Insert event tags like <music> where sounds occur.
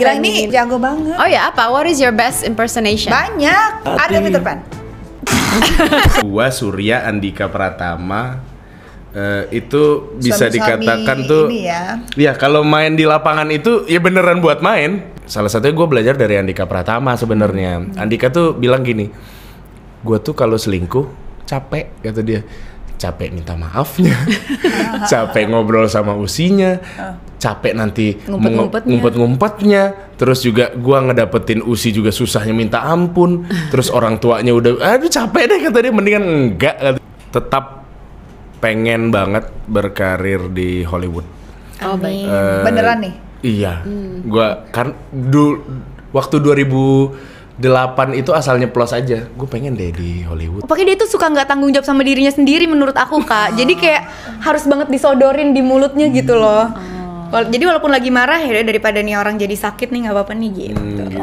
Gila ini jago banget. Oh ya, apa? What is your best impersonation? Banyak. Ada Peter Pan. <laughs> Gua Surya Andika Pratama Uh, itu bisa Suami bisa dikatakan tuh ya. ya kalau main di lapangan itu ya beneran buat main salah satunya gue belajar dari Andika Pratama sebenarnya hmm. Andika tuh bilang gini gue tuh kalau selingkuh capek kata dia capek minta maafnya <laughs> <laughs> capek ngobrol sama usinya oh capek nanti ngumpet-ngumpetnya terus juga gua ngedapetin usi juga susahnya minta ampun terus <laughs> orang tuanya udah aduh capek deh kata dia mendingan enggak tetap pengen banget berkarir di Hollywood oh baik uh, beneran nih iya hmm. gua kan du waktu 2000 delapan itu asalnya plus aja gue pengen deh di Hollywood pokoknya dia tuh suka nggak tanggung jawab sama dirinya sendiri menurut aku kak jadi kayak harus banget disodorin di mulutnya gitu loh hmm. Jadi walaupun lagi marah ya daripada nih orang jadi sakit nih nggak apa-apa nih gitu. Hmm. Iya.